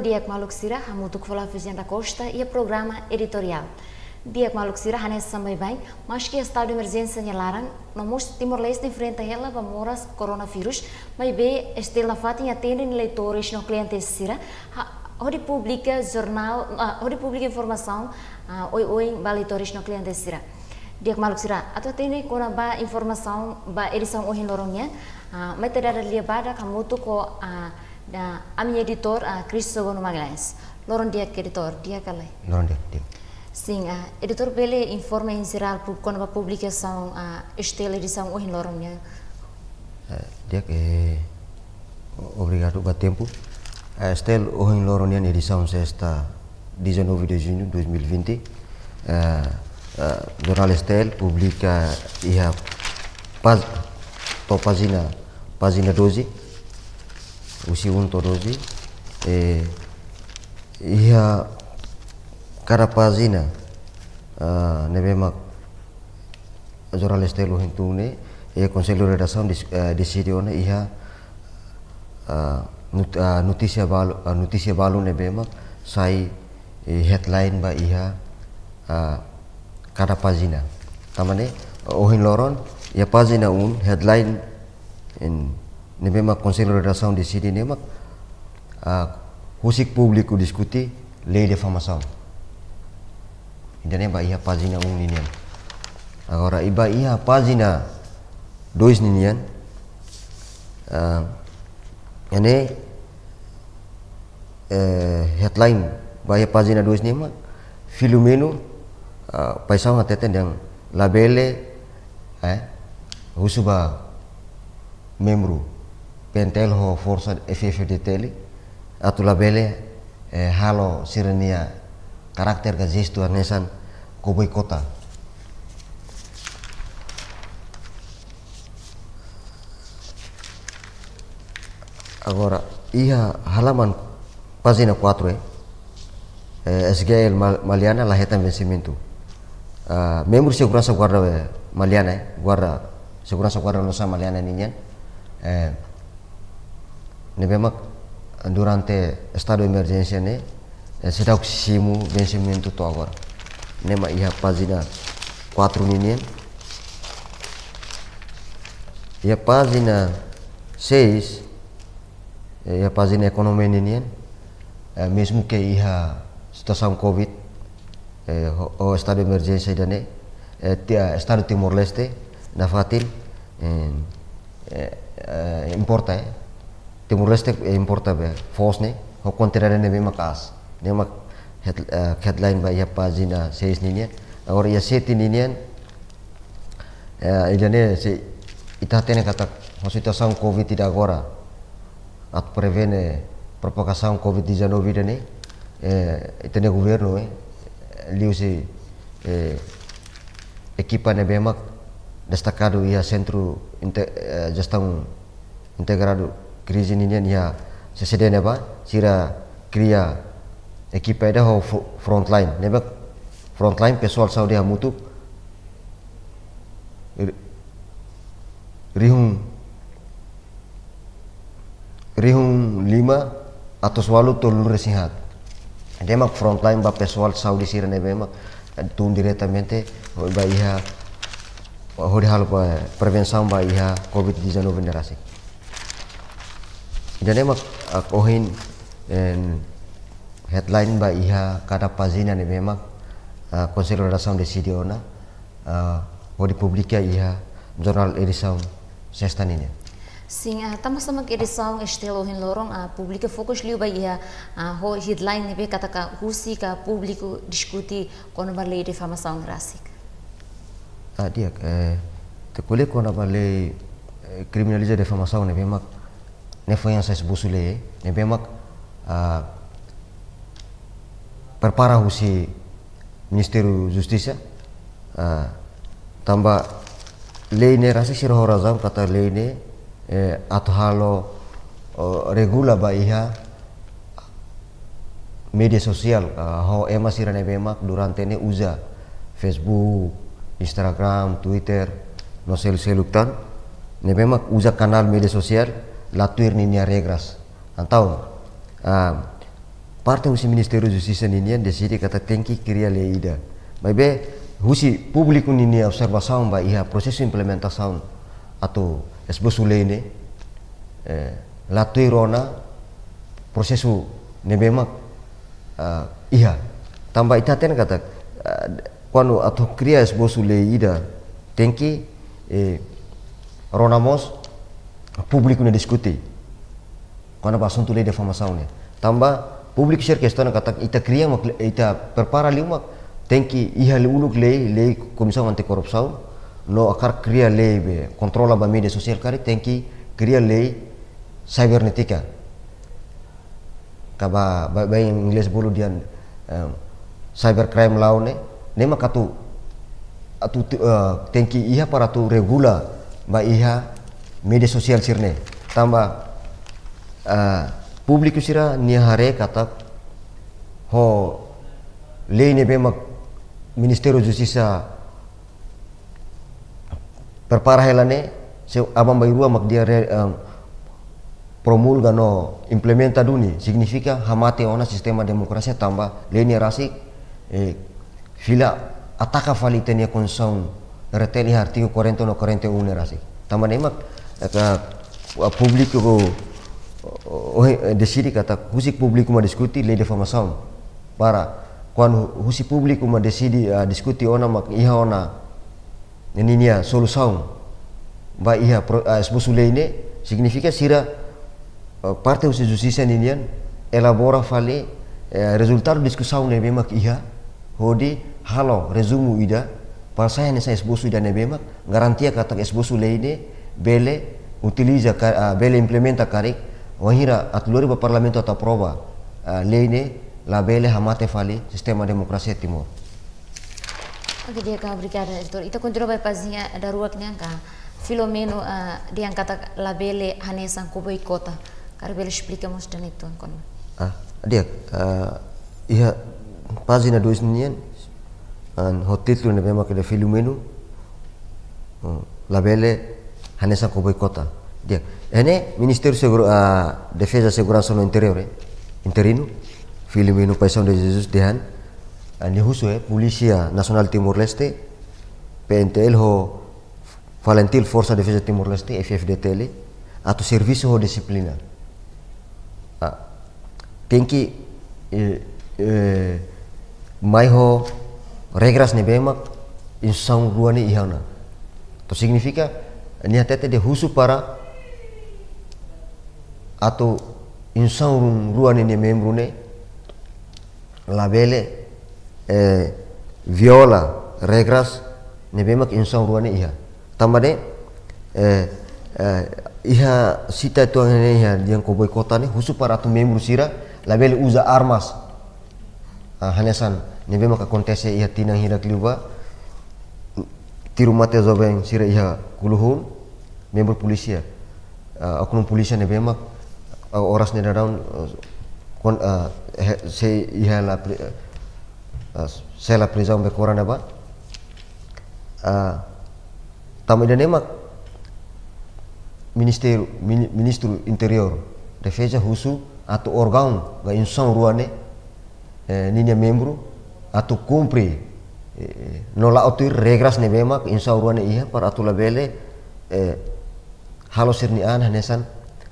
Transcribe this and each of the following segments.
dia com a Luxira, a muito que falar Fazenda Costa e o programa editorial. Dia com a Luxira, a nessa também bem, mas que estado de emergência nhalaram, no most Timor-Leste enfrenta ela para moras coronavírus, mas bem, fato fatem atendem leitores no cliente Sira, a República Jornal, a ah, República Informação, ah, oi oi, para leitores no cliente Sira. Dia com a Luxira, a tua atende com a informação, ba edição hoje em Loronha, ah, mas terá de levar a camuto com a da nah, am editor a ah, Cristo gonu maglais loron dia editor dia kale loron dia dia sing a ah, editor bele informe in geral por quando a publicação a ah, estela edição o hin loron dia eh, dia que obrigado ba tempo a estel eh, o hin loron dia edição sexta 19 de eh, junho 2020 uh, jornal estel publica ia paz to pagina pagina 12 usiuntorobi eh, iha karapazina uh, nebemak joralestelo hintune e conselho de redação uh, decidiu na iha uh, ia uh, notícia balu uh, notícia balu nebemak sai eh, headline ba iha uh, karapazina tamane ohin loron ya pazina un headline in ne mema conseil de rédaction décide ne mak ah, husik publik ku discuti lei de famasaw indane ba iha pazina ung ninian agora iba iha pazina dois ninian uh, ene uh, headline ba iha pazina dois ni mak filumenu uh, paisau ngateten yang labele eh husuba memru pentel ho forsa efefe de tele atula bele e eh, halo sirenia karakter ga gestu anesan ko boikota agora ia halaman página 4 eh, eh SGL Maliana laheta vencimento uh, ah, membro segurança guarda Maliana eh. guarda segurança guarda nossa Maliana ninguém eh, nebema durante estado emergencia ne eh, será simu vencimento to agora nema iha pazina 4 ninen iha pazina 6 eh, iha pazina ekonomi ninen é, eh, mesmo que ia covid é, o, o estado emergencia emergência da né estado Timor Leste na Fatil é, importa Timur Leste importa be force ne ho terare ne be makas ne mak headline ba ya pagina says ni ne aur ya seti ni ne eh, ilane se itatene e kata hospitasan covid tidak agora at prevene propagação covid 19 dane eh itene e governo eh liu se eh equipa ne bemak destacado ia e centro inte, eh, gestão integrado nih ya seseden apa sira kriya ekipa ada ho frontline front line pesawat saudi ha mutu rihung rihung lima atau swalu turun resihat front line bapak pesawat saudi sira nebemak eh, tun diretamente ba iha ho de hal prevenção ba iha covid 19 generasi The name of uh, Kohin and headline by Iha Kata Pazina ni memang uh, consideração de Sidiona uh, o de Iha jornal edição sexta nina. Sim, uh, tamas tamak edição estilo lorong uh, publica focus liu by Iha uh, ho headline ni be kata ka husi ka público discuti kono balei de famação grasic. Ah, dia, eh, te colhe kono balei criminaliza eh, defamação ni memang ne foyansa busule ne bemak uh, ah, perparah usi ministeru justisia uh, tamba leine rasi sirhora kata leine eh, athalo halo eh, regula ba iha ya, media sosial uh, ah, ho ema sirane bemak durante ne uza facebook instagram twitter no sel seluktan ne bemak uza kanal media sosial latuir ninia regras atau ah, partai parte husi ministério justiça ninia decide kata tengki que leida lei ida mas be husi público ninia observação ba iha processo implementação atau esbosu ini ne eh, latuirona prosesu nebemak uh, ah, iha tambah itaten kata uh, ah, kwanu atau kriya esbosu lei ida tenki eh, ronamos publik ne diskuti quando assunto lei da formação né ya. tamba publik ser questão na kata ita cria uma ita prepara lima tem que ir ali uluk lei lei comissão korupsau no akar kriya lei be controla ba mídia social cari tem que cria lei cybernética kaba ba ba em inglês bolo dian um, cybercrime law e, ne nema katu atu uh, eh, tenki iha para tu regula ba iha media sosial sirne tambah uh, publik usira nia hare kata ho leine bemak ministero justisa perparah helane se abang bayi mak dia um, promulga no implementa duni signifika hamate ona sistema demokrasi tambah leni rasik eh, fila ataka falitenia konsum reteli hatiho korento no korento une rasik tambah nemak a public oh de siri kata husik publik ma diskuti le defamação para quando publik public ma decidi uh, ah, diskuti ona mak iha ona neninia solução ba iha uh, ah, esbusule ini signifikan sira uh, ah, parte husi ini ninian elabora fale eh, resultar discussão ne bemak iha hodi halo rezumu ida para saya ne saya esbusu ida ne bemak garantia kata esbusu le ini Bele utiliza, uh, Bele implementa karik wahira atluri ba parlamento ataprova uh, ah, leine la Bele hamate fali sistema demokrasia timur. Oke dia kau berikan itu. Itu kontrol by pasnya ada ruaknya kah? Filomeno uh, dia kata la Bele hanesan kuboi kota. kau Bele explica mos dan itu kon. Ah dia uh, iya pasnya dosnian an hotel tu nampak ada Filomeno. Uh, la Hanesa kota, Dia, ene minister Seguro, a ah, Defesa Segurança no Interior, eh? interino, Filipino Paisão de Jesus Dehan, Ini ah, khusus eh, Polícia nasional timur Leste, PNTL ho Valentil forsa Defesa timur Leste, FFDTL, e, atau serviço ho disciplina. Ah, eh, eh, mai ho regras ne bemak insang ruani ihana. To significa niatete de husu para atau insan ruani ne membrune labele eh, viola regras ne bemak insan ruani iha tamade eh, eh, iha sita itu ne iha yang koboi kota ne husu para atau membru sira labele uza armas ah, hanesan ne bemak kontese iha tinang hirak liuba tiru mate zobeng sira iha kuluhum membro polisia uh, eh, oknum polisia ne bemak uh, eh, oras ne daun uh, kon uh, he, se iha la uh, se la prisão be korana ba uh, tamu de nemak ministério min, ministro interior defesa husu atu órgão ga insang ruane eh, ninya membro atu cumpre Nolak irra regras ne bemak insa ne iya par atula bele eh, halosir ni an hanesan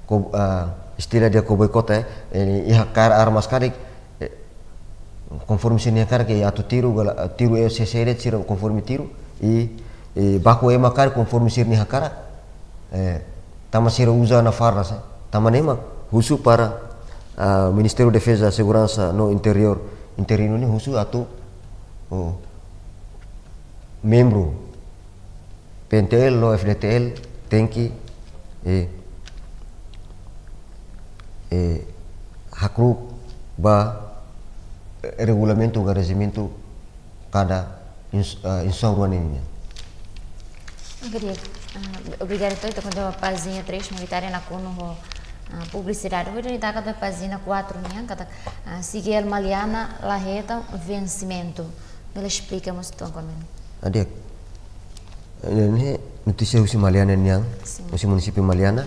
ko eh, istilah dia ko kote eh, iha iya kar armas karik konformisi eh, konformi sini kar ke iya atu tiru gala tiru e sesere tiru konformi tiru i baku e makar konformi sirni hakara tama sira uza na farras eh, tama husu para uh, Defesa Segurança no interior interino ni husu atu oh, membro PNTL ou FDTL tem que eh, eh, hakruk ba eh, regulamento ga regimento cada insauruan eh, ini. Obrigada. Ah, obrigada então, então quando a pazinha 3 militar na cono ah, publicidade. Hoje ele tá cada página quatro minha, cada ah, sigue el maliana la reta vencimento. Ela explica-nos então como adik ini noticia usi maliana niang usi munisipi maliana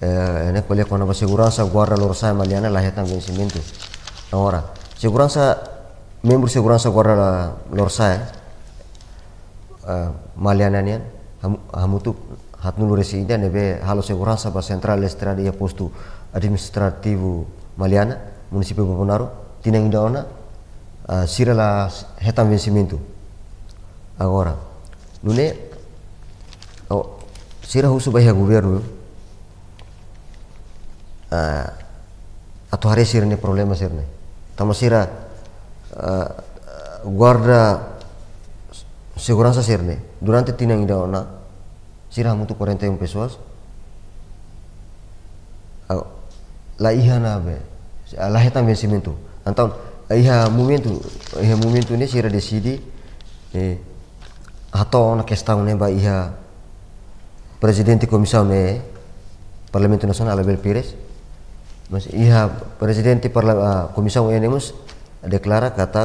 eh, ne pole kona ba segurança guarda loro sa maliana la hetan vencimento ora segurança membro segurança guarda la loro sa eh, maliana niang ham, hamutup hatnulu resida nebe halo segurança ba central estrada ia postu administrativu maliana município Babonaru tinang daona uh, eh, sirala hetan vencimento agora nune o sira husu bahia governo uh, atau hari sira problema sira ne tama sira guarda segurança sira ne durante tina ida ona sira mutu 41 e um pessoas uh, la ihana be la hetan vencimento então aí a momento aí a momento ne sira eh, atau na kestaune ba iha presidente komisaune parlamento Nasional Abel Pires mas iha presidente parla, uh, ah, komisaune deklara kata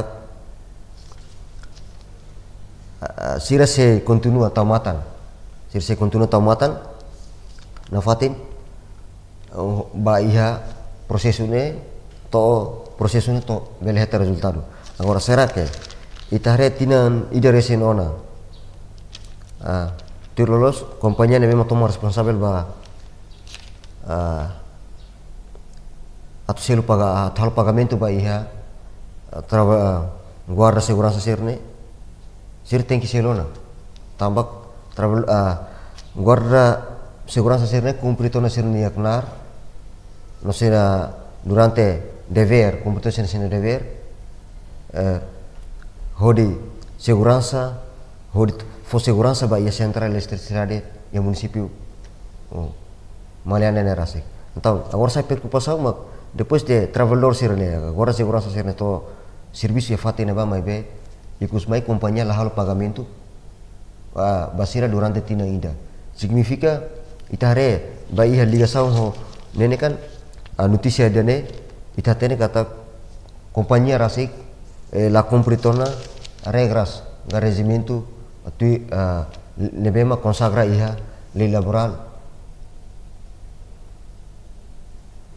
uh, sira se atau matan, sira se kontinu atau matan, nafatin uh, ba iha prosesune to prosesune to belheta resultado agora será que itare tinan idare senona ah tu lolos kompanya ne memang tomo responsabel ba ah atu selu paga tal pagamento ba iha ah, traba ah, guarda segurança sirne sir tem que selona tambak travel ah guarda segurança sirne cumprir tona sirne yaknar no será ah, durante dever computação sirne dever eh, hodi segurança hodi Fosse ba ia central electricidade ia ya município oh, um, Maliana Nerasik. Então, agora sai preocupação, mas depois de trabalhador ser agora ya. segurança ser neto serviço ia ya fazer neba mais bem, e com kompanya mais companhia lá o pagamento a ah, basira durante tina ida. Significa itare ba ia ligação ho nene kan a ah, notícia dene itatene kata kompanya rasik eh, la compritona regras da regimento tui uh, eh, ma consagra iha lei laboral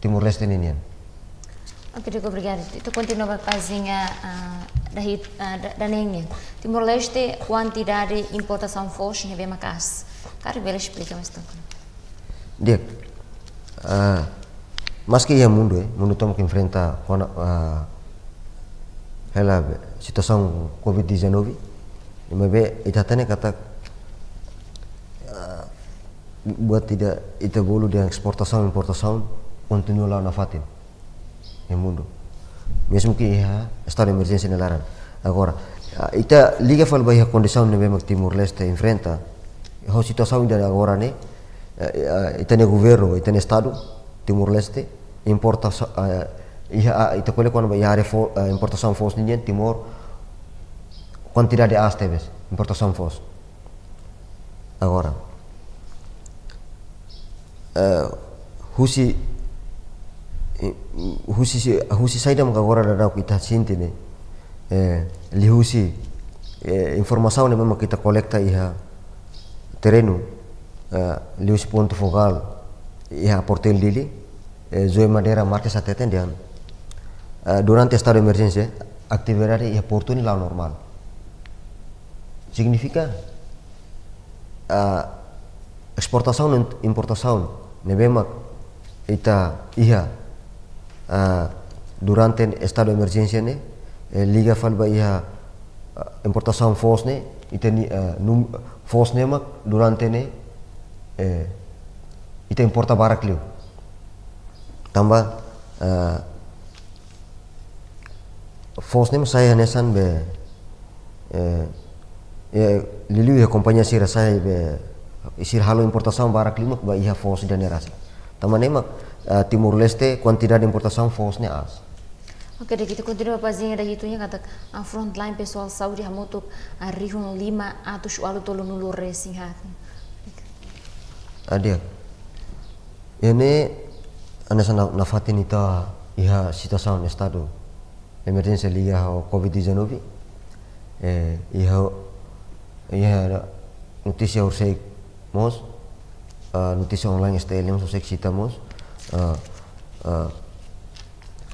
Timor Leste ninian Ok, digo obrigado. Então continua a pazinha uh, eh, da, uh, eh, da, da Timor Leste, quantidade de importação fosse em ma Cas. Cara, bela explica mais tanto. Diego, uh, mas que é mundo, eh? mundo temos que enfrentar com uh, a situação COVID-19. Mbak, itatane kata uh, buat tidak itu bolu dengan eksportasaun importasaun continue la nafatin yang mundu Mes que ya estar emergency en el aran agora eh, ita liga fal baia condição ne mak timur leste enfrenta ho situação da agora ne eh, ita ne governo ita ne estado timur leste importa ia ita quelle quando baia iya, importação fos ninguém Timur quantidade de ASTBs, importação fosse. Agora, uh, eh, husi husi husi saya mga agora da daw kita Cinti ne eh, li husi eh, informação ne mama kita kolekta iha terenu, uh, li husi ponto fogal iha portel dili eh, zoe madera marques ateten dian uh, eh, durante estado de emergência iha porto ni normal significa uh, ah, exportação e importação nebema ita iha uh, ah, durante estado emergência né eh, liga falba iha uh, ah, importação force ne ita ni uh, num, force né durante ne eh, ita importa barak liu tambah uh, force ne saya nesan be eh, e, ya, lilu ya kompanya sih saya be ya. isir halo importasam para clima ba iha fos da nerasi Taman uh, eh, timur leste quantidade importasam fosnya as Ok, daqui kita continua zinga da jitunya kata a ah, frontline pessoal Saudi hamutuk a ah, rihun lima atus walu tolu nulu racing hati. Adia, ini anda sana nafatin ita iha situação estado emergência liga covid 19 eh iha Iya, यह नृत्य और से मोस नृत्य yang style eh, yang से Sita mus,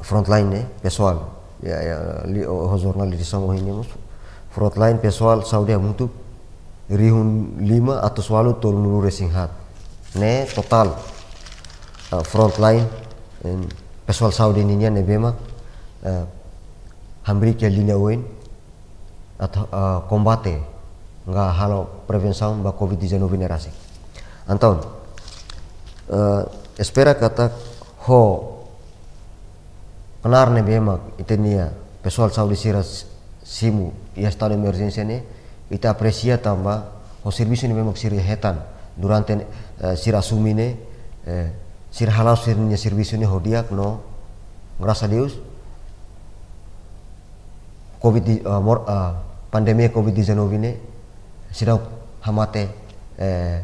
frontline ya pesual ya ya li o oh, oh, jornal di sana ini mus frontline pesual saudi yang untuk rihun lima atau selalu turun racing resinghat ne total uh, frontline pesual saudi ini ya nebema uh, eh, hambri ke linea atau uh, kombate nga hano prevenção ba e, e e, COVID-19 ne rasi. uh, espera kata ho kenar ne bema itenia saudi siras simu ia stado de ne ita apresia tamba ho serviço ne bema siri hetan durante uh, sira sumine uh, sir halau sir ne serviço ne hodiak no ngrasa Deus COVID uh, mor, uh, pandemi COVID-19 ne Sidauk hamate eh,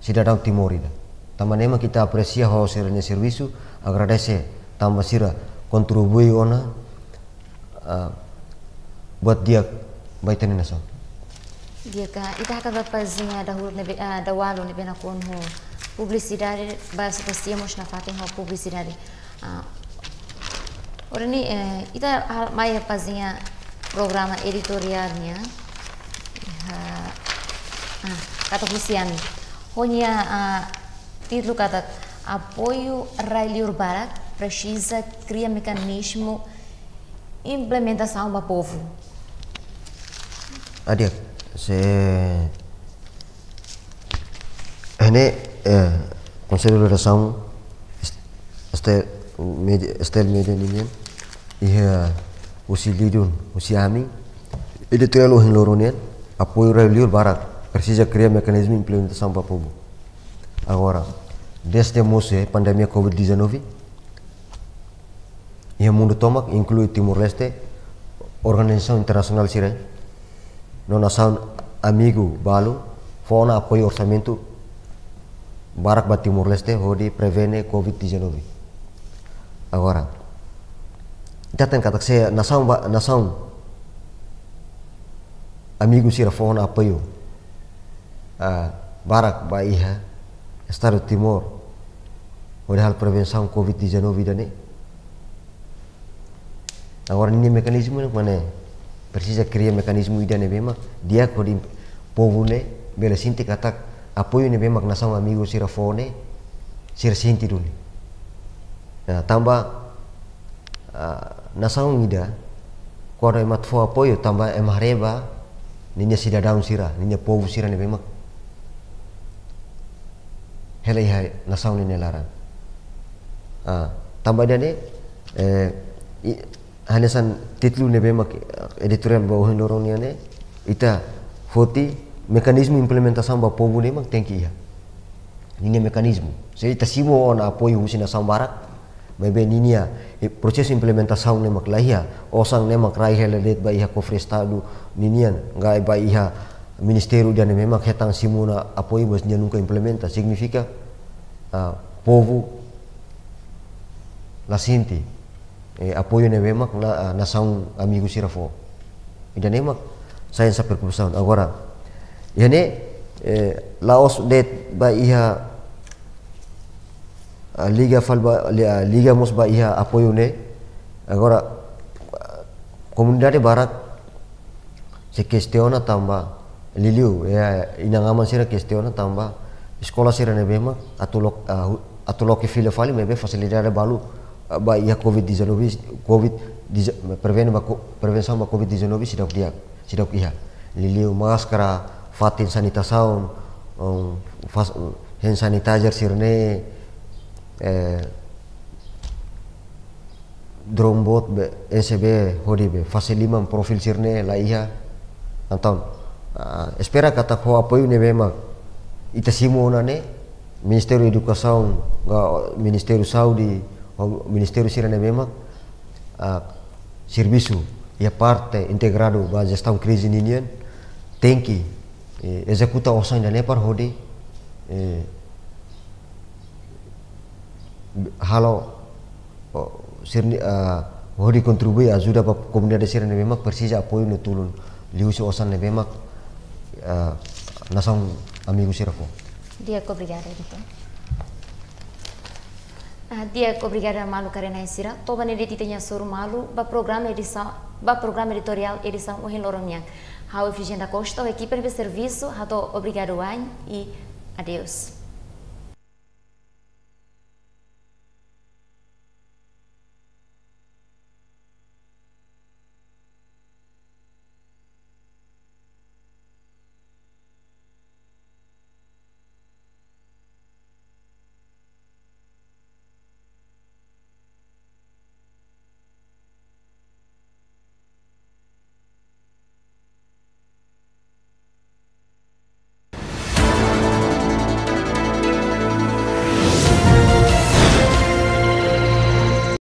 Sidauk timori da. Tamanema kita apresia ho sirene servisu agradece tambah sira kontribui ona uh, buat dia baitani naso. Dia ka ita ka ba zinga dahul nebe uh, eh, dawalu nebe na ho publicidade ba kastia mosh na fatin ho publicidade. Uh, Orani uh, ita mai pazinha programa editorialnya あカトフシアンホニアティルカタ ah, ah, apoio Railiurbarak precisa criar mecanismo implementação para o povo. Adik, saya ini eh, consideração este este media ini ia usilidun usiami ele terlalu hinloronian apoio Railiurbarak precisa criar mecanismo de implementação para o povo. Agora, desde moço, a pandemia Covid-19, e o mundo toma, inclui Timor-Leste, Organização Internacional Sirene, não nação amigo Balu, fona apoio orçamento barak ba Timor-Leste, hodi prevene Covid-19. Agora, datang kata saya, nação, nação, amigo Sirene, fona apoio uh, Barak baiha Estado Timor, oleh hal prevenção Covid-19 ini, Agora nah, nem mecanismo né, precisa criar mecanismo mekanismu né bema, dia kodi povo né, bela sinti katak apoio ini bema nação amigo sirafone fone, sinti dulu, Nah, tambah uh, nação ida kora emat fo apoio tambah emareba ninya sida daun sira, ninya povo sira né bema helaiha nasawni ne laran a tambadane eh hanesan titlu ne be mak editorial ba ohen dorong ne ne ita foti mekanisme implementasan ba pobu ne mak tenki ya ini mekanisme so ita simo ona apoio husina sambarat bebe ninia proses implementasaun ne mak lahia osang ne mak rai heladet ba iha kofrestadu ninian ngai ba iha ministério de anemia que está simula apoio mas não nunca implementa significa ha, eh, lah, ah, povo la sinti apoio ne mesmo na na são amigo sirafo e de anemia saya sa perkusaun agora e ya ne eh, laos det ba iha a ah, liga Falba a ah, ah, liga mos ba iha apoio ne agora comunidade barat se questiona tamba liliu ya inangaman sira kestiona tamba sekolah sira nebe ma atulok uh, atulok file fali mebe fasilidade balu uh, ba ya covid 19 covid preven ba prevenção ba covid 19 sidak dia sidak iha liliu maskara fatin sanitasaun um, fas, um, hand sanitizer sirne eh, drombot be, ncb hodi be fasiliman profil sirne la iha uh, espera kata ko apoio ne bema itasimu na ne Ministério de Educação ga Ministério Saúde o Ministério Sirene bema uh, serviço e ya parte integrado da gestão crise ninian tem que eh, executar o sonho ne par hode eh, halo oh, sirni uh, hodi contribui ajuda pa comunidade sirene bema precisa apoio no tulun liusi osan ne bema Ah, nação amigo Xerafo. Diaco, obrigada, então. Uh, ah, Diaco, obrigada, Malu Karena Sira. Toba nele titenha soro Malu, para o programa editorial edição o Renloromia. Raul Figenda Costa, equipe de serviço, obrigado, Anne, e adeus.